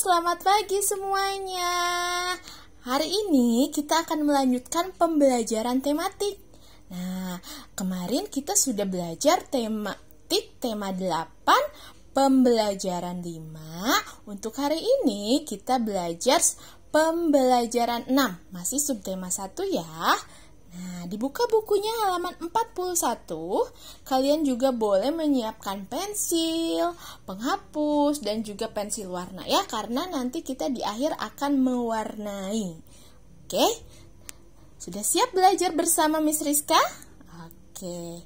selamat pagi semuanya. Hari ini kita akan melanjutkan pembelajaran tematik. Nah, kemarin kita sudah belajar tematik tema 8, pembelajaran 5. Untuk hari ini kita belajar pembelajaran 6, masih subtema 1 ya. Nah, dibuka bukunya halaman 41. Kalian juga boleh menyiapkan pensil, penghapus, dan juga pensil warna ya, karena nanti kita di akhir akan mewarnai. Oke, sudah siap belajar bersama Miss Rizka? Oke,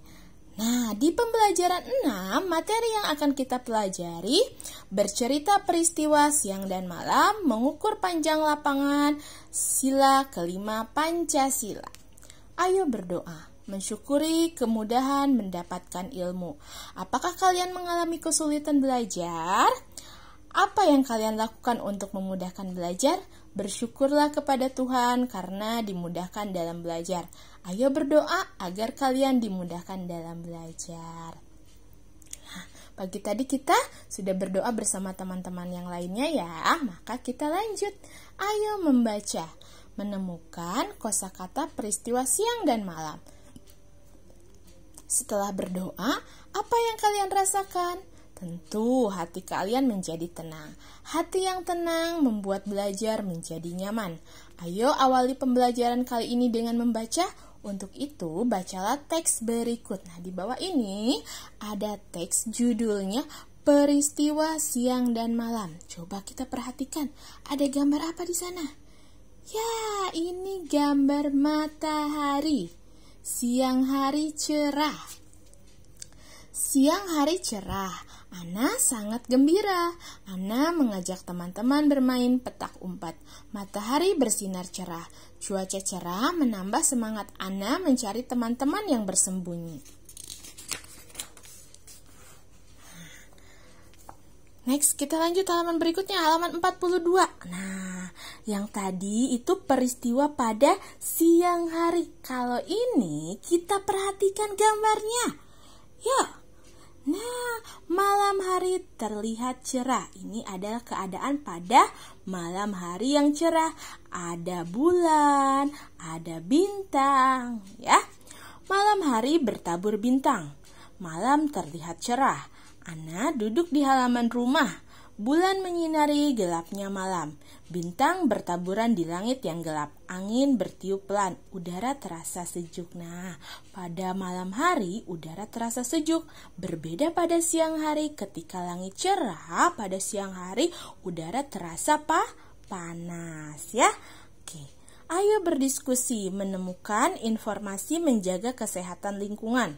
nah di pembelajaran 6, materi yang akan kita pelajari bercerita peristiwa siang dan malam, mengukur panjang lapangan, sila kelima Pancasila. Ayo berdoa, mensyukuri kemudahan mendapatkan ilmu. Apakah kalian mengalami kesulitan belajar? Apa yang kalian lakukan untuk memudahkan belajar? Bersyukurlah kepada Tuhan karena dimudahkan dalam belajar. Ayo berdoa agar kalian dimudahkan dalam belajar. pagi tadi kita sudah berdoa bersama teman-teman yang lainnya ya, maka kita lanjut. Ayo membaca menemukan kosakata peristiwa siang dan malam. Setelah berdoa, apa yang kalian rasakan? Tentu hati kalian menjadi tenang. Hati yang tenang membuat belajar menjadi nyaman. Ayo awali pembelajaran kali ini dengan membaca. Untuk itu, bacalah teks berikut. Nah, di bawah ini ada teks judulnya Peristiwa Siang dan Malam. Coba kita perhatikan, ada gambar apa di sana? Ya, ini gambar matahari. Siang hari cerah. Siang hari cerah, Ana sangat gembira. Ana mengajak teman-teman bermain petak umpat Matahari bersinar cerah. Cuaca cerah menambah semangat Ana mencari teman-teman yang bersembunyi. Next, kita lanjut halaman berikutnya, halaman 42. Nah, yang tadi itu peristiwa pada siang hari. Kalau ini kita perhatikan gambarnya. Ya, Nah, malam hari terlihat cerah. Ini adalah keadaan pada malam hari yang cerah. Ada bulan, ada bintang, ya. Malam hari bertabur bintang. Malam terlihat cerah. Ana duduk di halaman rumah. Bulan menyinari gelapnya malam. Bintang bertaburan di langit yang gelap. Angin bertiup pelan. Udara terasa sejuk. Nah, pada malam hari udara terasa sejuk. Berbeda pada siang hari ketika langit cerah, pada siang hari udara terasa pa panas ya. Oke. Ayo berdiskusi menemukan informasi menjaga kesehatan lingkungan.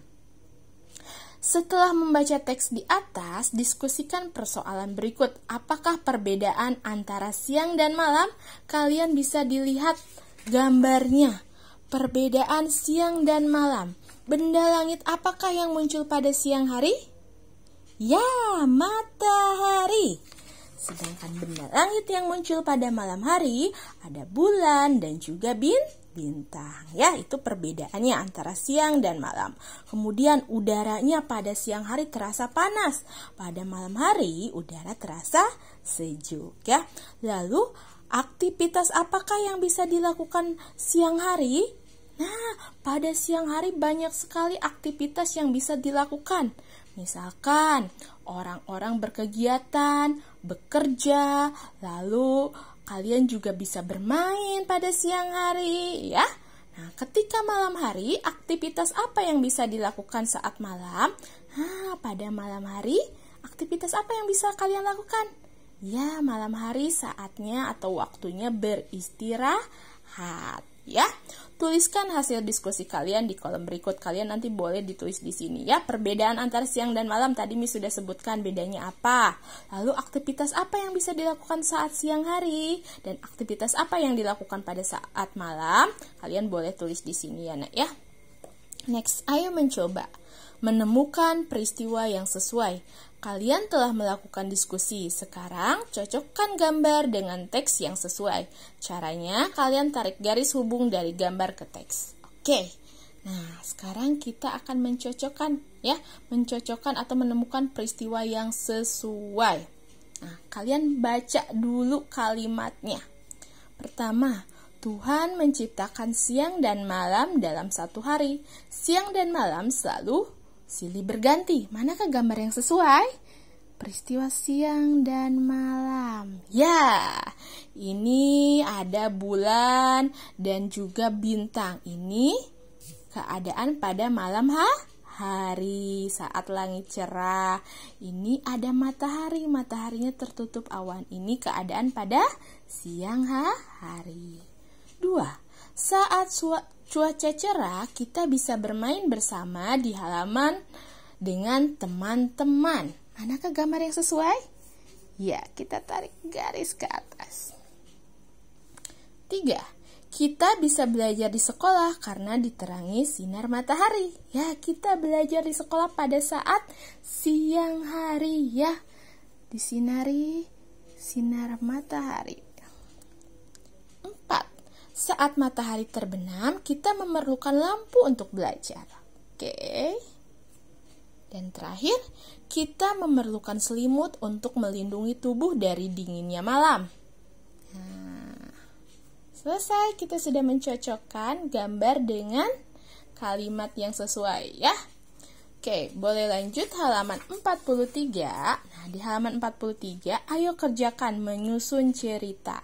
Setelah membaca teks di atas, diskusikan persoalan berikut. Apakah perbedaan antara siang dan malam? Kalian bisa dilihat gambarnya. Perbedaan siang dan malam. Benda langit apakah yang muncul pada siang hari? Ya, matahari. Sedangkan benda langit yang muncul pada malam hari ada bulan dan juga bintang bintang ya itu perbedaannya antara siang dan malam kemudian udaranya pada siang hari terasa panas pada malam hari udara terasa sejuk ya lalu aktivitas apakah yang bisa dilakukan siang hari nah pada siang hari banyak sekali aktivitas yang bisa dilakukan misalkan orang-orang berkegiatan bekerja lalu Kalian juga bisa bermain pada siang hari, ya. Nah, ketika malam hari, aktivitas apa yang bisa dilakukan saat malam? Nah, pada malam hari, aktivitas apa yang bisa kalian lakukan? Ya, malam hari saatnya atau waktunya beristirahat ya. Tuliskan hasil diskusi kalian di kolom berikut. Kalian nanti boleh ditulis di sini ya. Perbedaan antara siang dan malam tadi Mi sudah sebutkan bedanya apa. Lalu aktivitas apa yang bisa dilakukan saat siang hari dan aktivitas apa yang dilakukan pada saat malam? Kalian boleh tulis di sini ya, Nak ya. Next, ayo mencoba menemukan peristiwa yang sesuai. Kalian telah melakukan diskusi, sekarang cocokkan gambar dengan teks yang sesuai. Caranya, kalian tarik garis hubung dari gambar ke teks. Oke, nah sekarang kita akan mencocokkan ya, mencocokkan atau menemukan peristiwa yang sesuai. Nah, kalian baca dulu kalimatnya. Pertama, Tuhan menciptakan siang dan malam dalam satu hari. Siang dan malam selalu Silih berganti, manakah gambar yang sesuai? Peristiwa siang dan malam. Ya, ini ada bulan dan juga bintang. Ini keadaan pada malam ha? hari saat langit cerah. Ini ada matahari, mataharinya tertutup awan. Ini keadaan pada siang ha? hari. dua Saat suatu cuaca cerah, kita bisa bermain bersama di halaman dengan teman-teman. Manakah gambar yang sesuai? Ya, kita tarik garis ke atas. Tiga, Kita bisa belajar di sekolah karena diterangi sinar matahari. Ya, kita belajar di sekolah pada saat siang hari ya. Disinari sinar matahari saat matahari terbenam, kita memerlukan lampu untuk belajar. Oke. Okay. Dan terakhir, kita memerlukan selimut untuk melindungi tubuh dari dinginnya malam. Nah, selesai, kita sudah mencocokkan gambar dengan kalimat yang sesuai ya. Oke, boleh lanjut halaman 43. Nah, di halaman 43, ayo kerjakan menyusun cerita.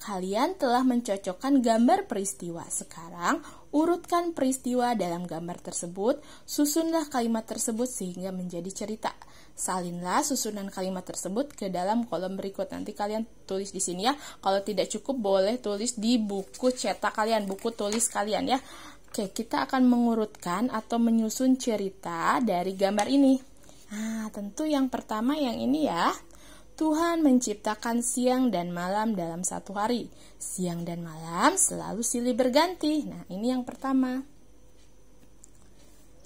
Kalian telah mencocokkan gambar peristiwa. Sekarang, urutkan peristiwa dalam gambar tersebut, susunlah kalimat tersebut sehingga menjadi cerita. Salinlah susunan kalimat tersebut ke dalam kolom berikut. Nanti kalian tulis di sini ya. Kalau tidak cukup boleh tulis di buku cetak kalian, buku tulis kalian ya. Oke, kita akan mengurutkan atau menyusun cerita dari gambar ini. Nah, tentu yang pertama yang ini ya. Tuhan menciptakan siang dan malam dalam satu hari. Siang dan malam selalu silih berganti. Nah, ini yang pertama.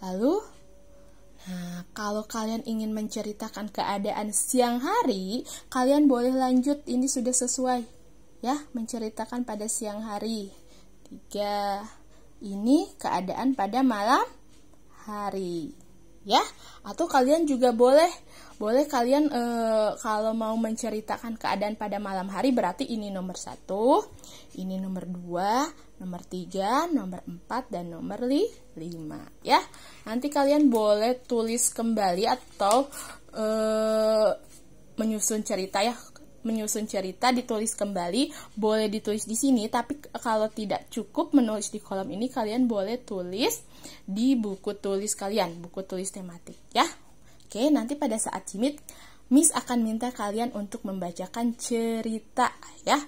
Lalu, nah, kalau kalian ingin menceritakan keadaan siang hari, kalian boleh lanjut. Ini sudah sesuai ya, menceritakan pada siang hari. Tiga, ini keadaan pada malam hari ya atau kalian juga boleh boleh kalian e, kalau mau menceritakan keadaan pada malam hari berarti ini nomor satu ini nomor dua nomor tiga nomor empat dan nomor li, lima ya nanti kalian boleh tulis kembali atau e, menyusun cerita ya menyusun cerita ditulis kembali boleh ditulis di sini tapi kalau tidak cukup menulis di kolom ini kalian boleh tulis di buku tulis kalian buku tulis tematik ya oke nanti pada saat cimit Miss akan minta kalian untuk membacakan cerita ya.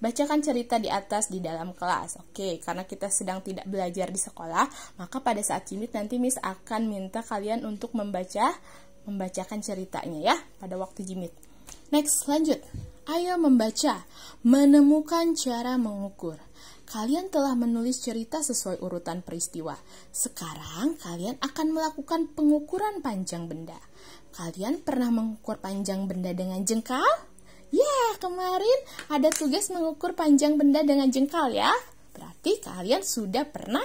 Bacakan cerita di atas di dalam kelas. Oke, karena kita sedang tidak belajar di sekolah, maka pada saat cimit nanti Miss akan minta kalian untuk membaca membacakan ceritanya ya pada waktu jimit. Next, lanjut. Ayo membaca, menemukan cara mengukur. Kalian telah menulis cerita sesuai urutan peristiwa. Sekarang kalian akan melakukan pengukuran panjang benda. Kalian pernah mengukur panjang benda dengan jengkal? Ya, yeah, kemarin ada tugas mengukur panjang benda dengan jengkal ya. Berarti kalian sudah pernah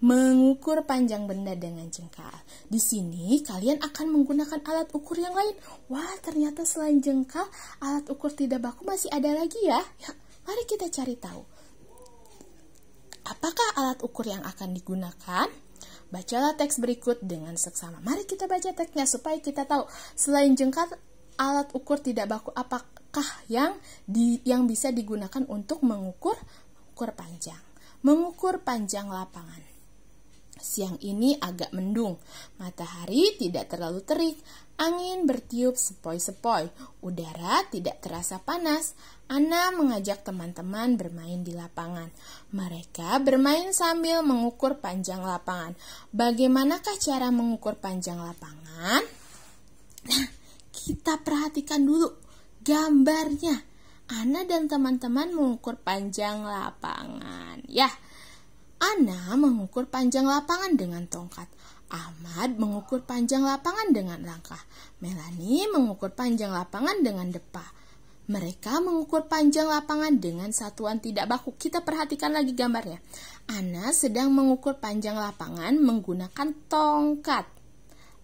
mengukur panjang benda dengan jengkal. Di sini kalian akan menggunakan alat ukur yang lain. Wah, ternyata selain jengkal, alat ukur tidak baku masih ada lagi ya. Ya, mari kita cari tahu. Apakah alat ukur yang akan digunakan? Bacalah teks berikut dengan seksama. Mari kita baca teksnya supaya kita tahu selain jengkal alat ukur tidak baku apakah yang di, yang bisa digunakan untuk mengukur ukur panjang. Mengukur panjang lapangan. Siang ini agak mendung, matahari tidak terlalu terik, angin bertiup sepoi-sepoi, udara tidak terasa panas. Ana mengajak teman-teman bermain di lapangan. Mereka bermain sambil mengukur panjang lapangan. Bagaimanakah cara mengukur panjang lapangan? Nah, kita perhatikan dulu gambarnya. Ana dan teman-teman mengukur panjang lapangan. Ya, Ana mengukur panjang lapangan dengan tongkat. Ahmad mengukur panjang lapangan dengan langkah. Melanie mengukur panjang lapangan dengan depa. Mereka mengukur panjang lapangan dengan satuan tidak baku. Kita perhatikan lagi gambarnya. Ana sedang mengukur panjang lapangan menggunakan tongkat.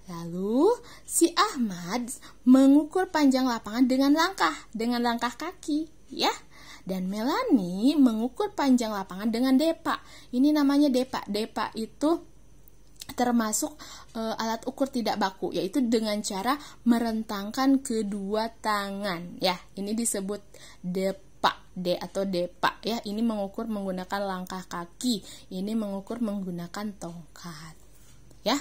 Lalu si Ahmad mengukur panjang lapangan dengan langkah, dengan langkah kaki, ya. Dan Melanie mengukur panjang lapangan dengan depa. Ini namanya depa. Depa itu termasuk e, alat ukur tidak baku yaitu dengan cara merentangkan kedua tangan ya ini disebut depa d atau depa ya ini mengukur menggunakan langkah kaki ini mengukur menggunakan tongkat ya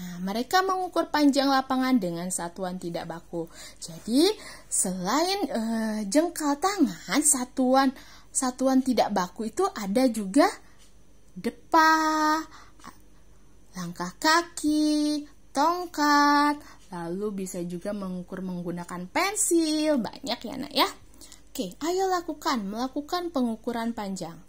Nah, mereka mengukur panjang lapangan dengan satuan tidak baku. Jadi, selain e, jengkal tangan, satuan satuan tidak baku itu ada juga depa, langkah kaki, tongkat, lalu bisa juga mengukur menggunakan pensil. Banyak ya, Nak ya. Oke, ayo lakukan melakukan pengukuran panjang.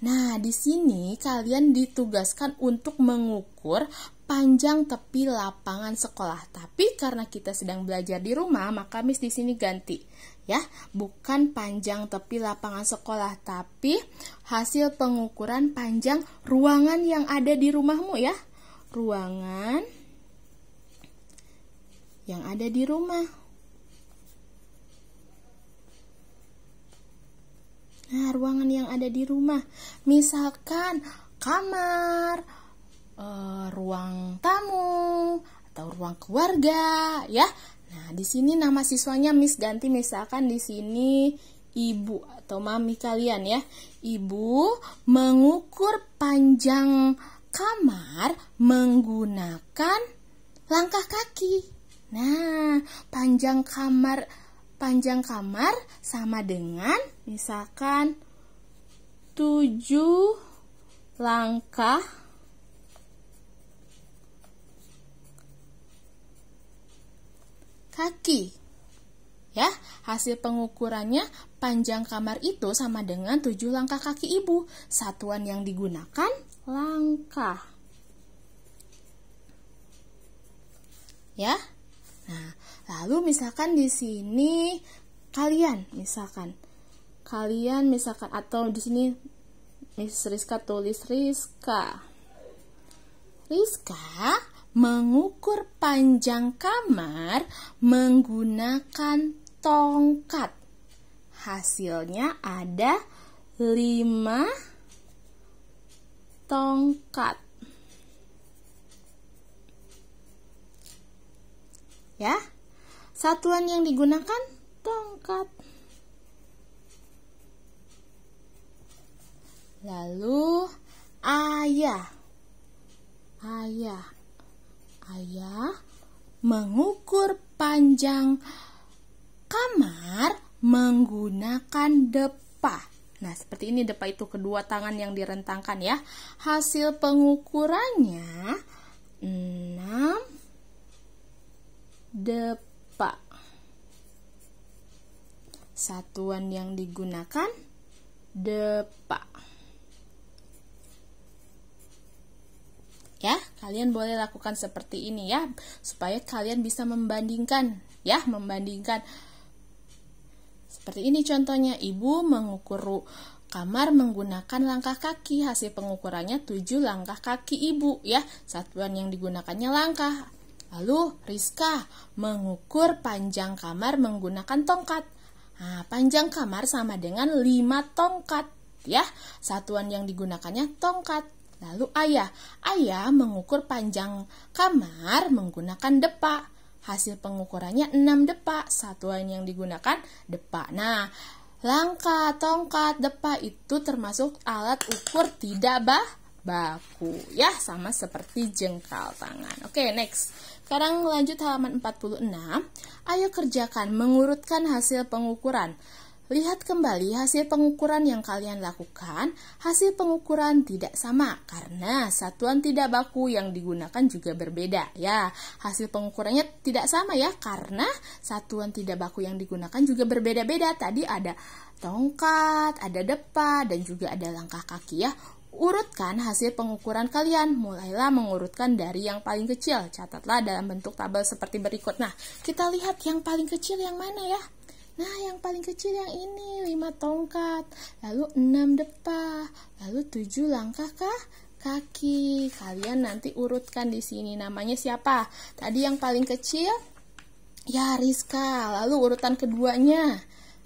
Nah, di sini kalian ditugaskan untuk mengukur sepanjang tepi lapangan sekolah. Tapi karena kita sedang belajar di rumah, maka Miss di sini ganti ya, bukan panjang tepi lapangan sekolah, tapi hasil pengukuran panjang ruangan yang ada di rumahmu ya. Ruangan yang ada di rumah. Nah, ruangan yang ada di rumah. Misalkan kamar, e, ruang tamu atau ruang keluarga ya. Nah, di sini nama siswanya Miss Ganti misalkan di sini ibu atau mami kalian ya. Ibu mengukur panjang kamar menggunakan langkah kaki. Nah, panjang kamar panjang kamar sama dengan misalkan 7 langkah kaki. Ya, hasil pengukurannya panjang kamar itu sama dengan 7 langkah kaki ibu. Satuan yang digunakan langkah. Ya. Nah, lalu misalkan di sini kalian misalkan kalian misalkan atau di sini Miss Rizka tulis Rizka. Rizka, mengukur panjang kamar menggunakan tongkat. Hasilnya ada lima tongkat. Ya. Satuan yang digunakan tongkat. Lalu ayah. Ayah Ayah mengukur panjang kamar menggunakan depa. Nah, seperti ini depa itu kedua tangan yang direntangkan ya. Hasil pengukurannya 6 depa. Satuan yang digunakan depa. ya kalian boleh lakukan seperti ini ya supaya kalian bisa membandingkan ya membandingkan seperti ini contohnya ibu mengukur kamar menggunakan langkah kaki hasil pengukurannya 7 langkah kaki ibu ya satuan yang digunakannya langkah lalu Rizka mengukur panjang kamar menggunakan tongkat nah, panjang kamar sama dengan 5 tongkat ya satuan yang digunakannya tongkat Lalu ayah, ayah mengukur panjang kamar menggunakan depa. Hasil pengukurannya 6 depa, satuan yang digunakan depa. Nah, langkah, tongkat, depa itu termasuk alat ukur tidak bah baku ya sama seperti jengkal tangan. Oke, okay, next. Sekarang lanjut halaman 46. Ayo kerjakan mengurutkan hasil pengukuran. Lihat kembali hasil pengukuran yang kalian lakukan. Hasil pengukuran tidak sama karena satuan tidak baku yang digunakan juga berbeda ya. Hasil pengukurannya tidak sama ya karena satuan tidak baku yang digunakan juga berbeda-beda. Tadi ada tongkat, ada depa dan juga ada langkah kaki ya. Urutkan hasil pengukuran kalian, mulailah mengurutkan dari yang paling kecil. Catatlah dalam bentuk tabel seperti berikut. Nah, kita lihat yang paling kecil yang mana ya? Nah, yang paling kecil yang ini, 5 tongkat, lalu 6 depa, lalu 7 langkah kah? Kaki. Kalian nanti urutkan di sini namanya siapa? Tadi yang paling kecil ya Rizka, lalu urutan keduanya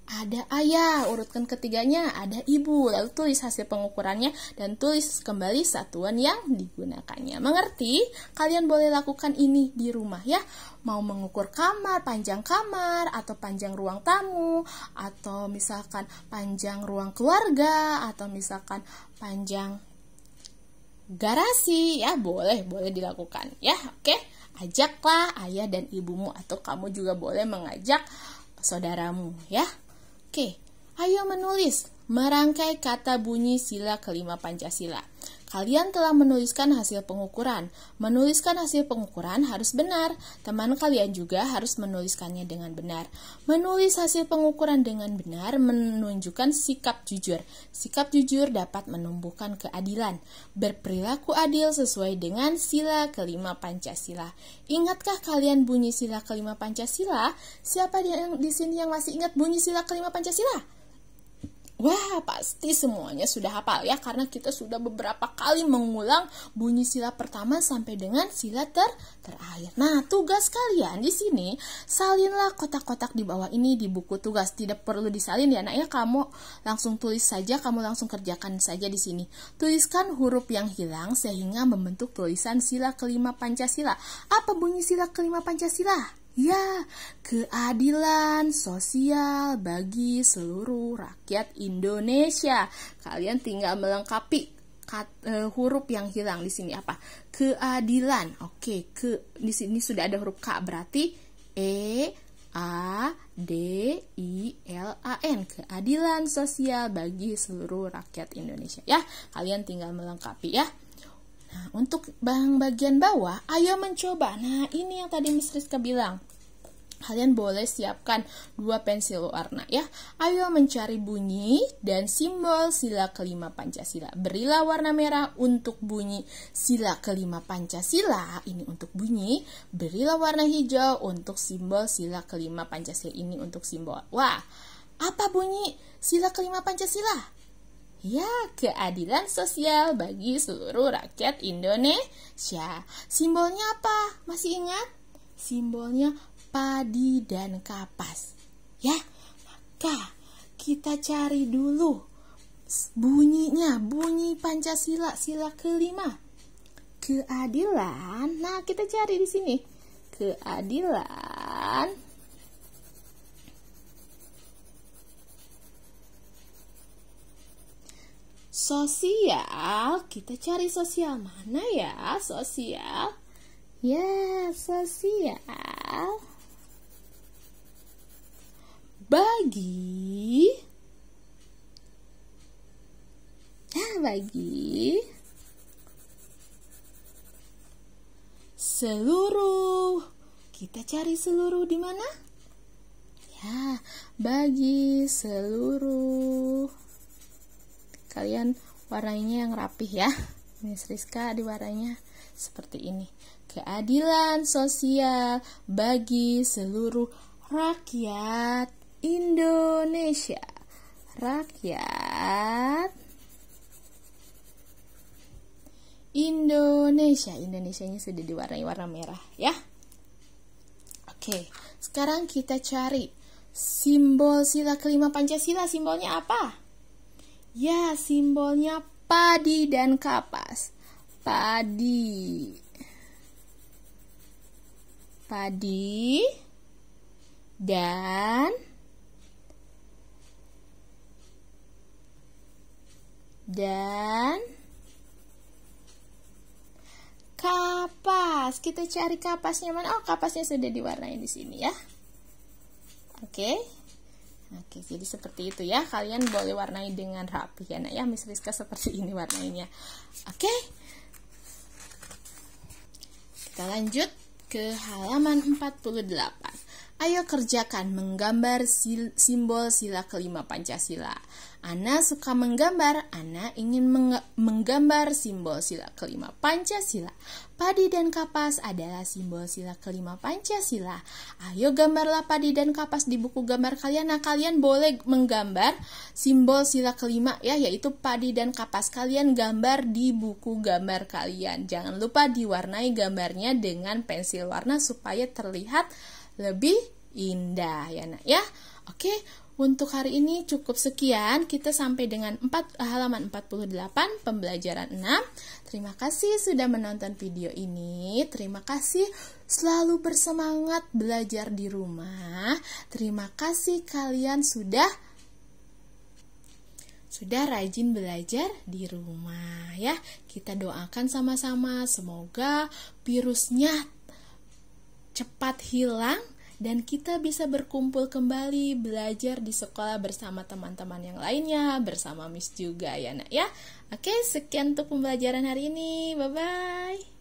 ada ayah, urutkan ketiganya ada ibu, lalu tulis hasil pengukurannya dan tulis kembali satuan yang digunakannya. Mengerti? Kalian boleh lakukan ini di rumah ya. Mau mengukur kamar, panjang kamar, atau panjang ruang tamu, atau misalkan panjang ruang keluarga, atau misalkan panjang garasi ya boleh boleh dilakukan ya oke ajaklah ayah dan ibumu atau kamu juga boleh mengajak saudaramu ya Oke, ayo menulis, merangkai kata bunyi sila kelima Pancasila. Kalian telah menuliskan hasil pengukuran. Menuliskan hasil pengukuran harus benar. Teman kalian juga harus menuliskannya dengan benar. Menulis hasil pengukuran dengan benar menunjukkan sikap jujur. Sikap jujur dapat menumbuhkan keadilan. Berperilaku adil sesuai dengan sila kelima Pancasila. Ingatkah kalian bunyi sila kelima Pancasila? Siapa yang di sini yang masih ingat bunyi sila kelima Pancasila? Wah, pasti semuanya sudah hafal ya karena kita sudah beberapa kali mengulang bunyi sila pertama sampai dengan sila ter terakhir. Nah, tugas kalian di sini salinlah kotak-kotak di bawah ini di buku tugas. Tidak perlu disalin ya, anaknya Kamu langsung tulis saja, kamu langsung kerjakan saja di sini. Tuliskan huruf yang hilang sehingga membentuk tulisan sila kelima Pancasila. Apa bunyi sila kelima Pancasila? Ya, keadilan sosial bagi seluruh rakyat Indonesia. Kalian tinggal melengkapi kat, e, huruf yang hilang di sini apa? Keadilan. Oke, ke di sini sudah ada huruf K berarti E A D I L A N. Keadilan sosial bagi seluruh rakyat Indonesia ya. Kalian tinggal melengkapi ya. Nah, untuk bahan bagian bawah, ayo mencoba. Nah, ini yang tadi Miss Rizka bilang. Kalian boleh siapkan dua pensil warna ya. Ayo mencari bunyi dan simbol sila kelima Pancasila. Berilah warna merah untuk bunyi sila kelima Pancasila. Ini untuk bunyi. Berilah warna hijau untuk simbol sila kelima Pancasila. Ini untuk simbol. Wah, apa bunyi sila kelima Pancasila? ya keadilan sosial bagi seluruh rakyat Indonesia. Simbolnya apa? Masih ingat? Simbolnya padi dan kapas. Ya, maka kita cari dulu bunyinya, bunyi Pancasila sila kelima. Keadilan. Nah, kita cari di sini. Keadilan Sosial, kita cari sosial mana ya? Sosial. Ya, sosial. Bagi Ya, bagi seluruh. Kita cari seluruh di mana? Ya, bagi seluruh kalian warnanya yang rapih ya Miss Rizka warnanya seperti ini keadilan sosial bagi seluruh rakyat Indonesia rakyat Indonesia Indonesia Indonesianya sudah diwarnai warna merah ya Oke sekarang kita cari simbol sila kelima Pancasila simbolnya apa? Ya, simbolnya padi dan kapas. Padi. Padi dan dan kapas. Kita cari kapasnya mana? Oh, kapasnya sudah diwarnai di sini ya. Oke. Okay. Oke, jadi seperti itu ya. Kalian boleh warnai dengan rapi ya, nak ya. Miss Rizka seperti ini warnainya. Oke. Kita lanjut ke halaman 48. Ayo kerjakan menggambar simbol sila kelima Pancasila. Ana suka menggambar. Ana ingin menggambar simbol sila kelima Pancasila. Padi dan kapas adalah simbol sila kelima Pancasila. Ayo gambarlah padi dan kapas di buku gambar kalian. Nah, kalian boleh menggambar simbol sila kelima ya, yaitu padi dan kapas. Kalian gambar di buku gambar kalian. Jangan lupa diwarnai gambarnya dengan pensil warna supaya terlihat lebih indah ya nak ya. Oke, untuk hari ini cukup sekian, kita sampai dengan 4, eh, halaman 48 pembelajaran 6. Terima kasih sudah menonton video ini. Terima kasih selalu bersemangat belajar di rumah. Terima kasih kalian sudah sudah rajin belajar di rumah ya. Kita doakan sama-sama semoga virusnya cepat hilang dan kita bisa berkumpul kembali belajar di sekolah bersama teman-teman yang lainnya, bersama Miss juga ya nak ya. Oke, sekian untuk pembelajaran hari ini. Bye-bye.